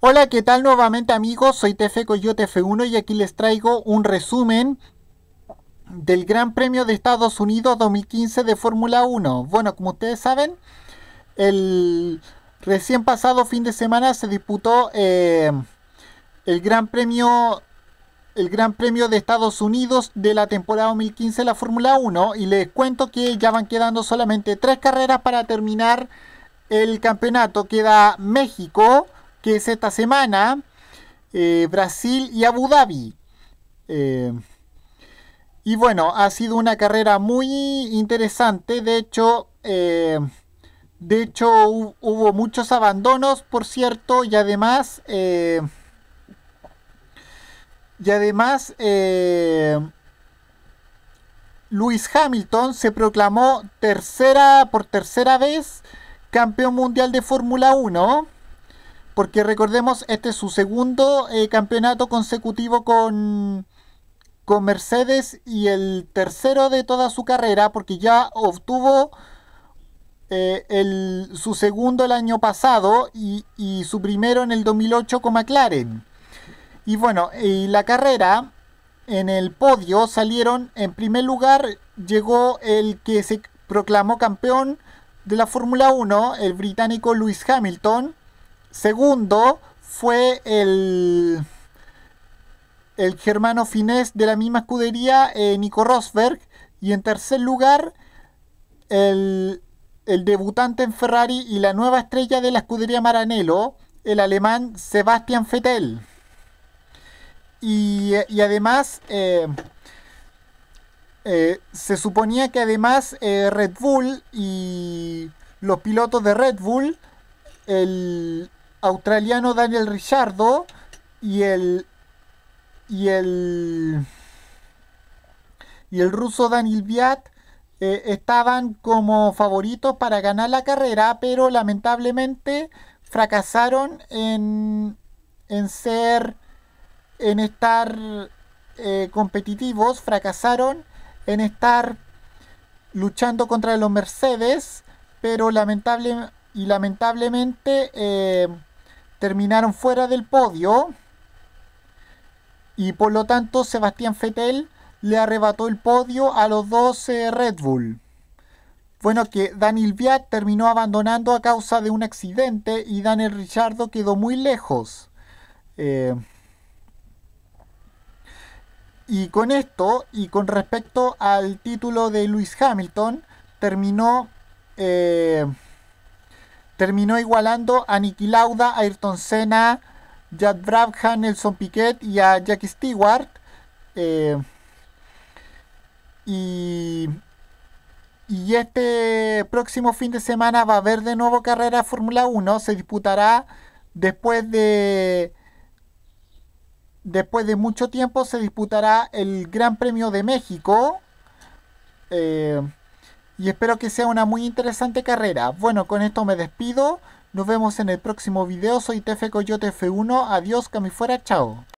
Hola, ¿qué tal nuevamente amigos? Soy tf Coyote F1 y aquí les traigo un resumen del Gran Premio de Estados Unidos 2015 de Fórmula 1. Bueno, como ustedes saben, el recién pasado fin de semana se disputó eh, el Gran Premio el Gran Premio de Estados Unidos de la temporada 2015 de la Fórmula 1 y les cuento que ya van quedando solamente tres carreras para terminar el campeonato. Queda México, que es esta semana, eh, Brasil y Abu Dhabi. Eh, y bueno, ha sido una carrera muy interesante. De hecho, eh, de hecho hubo muchos abandonos, por cierto, y además, y además, Hamilton se proclamó tercera por tercera vez campeón mundial de Fórmula 1. Porque recordemos, este es su segundo eh, campeonato consecutivo con, con Mercedes y el tercero de toda su carrera, porque ya obtuvo eh, el, su segundo el año pasado y, su primero en el 2008 con McLaren. Y bueno, y la carrera en el podio salieron, en primer lugar llegó el que se proclamó campeón de la Fórmula 1, el británico Lewis Hamilton. Segundo fue el, el germano finés de la misma escudería, eh, Nico Rosberg. Y en tercer lugar, el, debutante en Ferrari y la nueva estrella de la escudería Maranello, el alemán Sebastian Vettel. Y, además, eh, eh, se suponía que además Red Bull y los pilotos de Red Bull el, australiano Daniel Richardo y el y el y el ruso Daniel Viat eh, estaban como favoritos para ganar la carrera, pero lamentablemente fracasaron en, en ser en estar eh, competitivos, fracasaron en estar luchando contra los Mercedes, pero lamentable y lamentablemente eh, terminaron fuera del podio y por lo tanto Sebastián Fettel le arrebató el podio a los dos Red Bull. Bueno, que Daniel Viat terminó abandonando a causa de un accidente y Daniel Richardo quedó muy lejos. Eh, y con esto, y con respecto al título de Lewis Hamilton, terminó eh, Terminó igualando a Niki Lauda, Ayrton Senna, Jad Brabham, Nelson Piquet y a Jackie Stewart. Eh, y, y, este próximo fin de semana va a haber de nuevo carrera Fórmula 1. Se disputará después de. Después de mucho tiempo se disputará el Gran Premio de México. Eh, y espero que sea una muy interesante carrera. Bueno, con esto me despido. Nos vemos en el próximo video. Soy TF Coyote F1. Adiós, fuera. chao.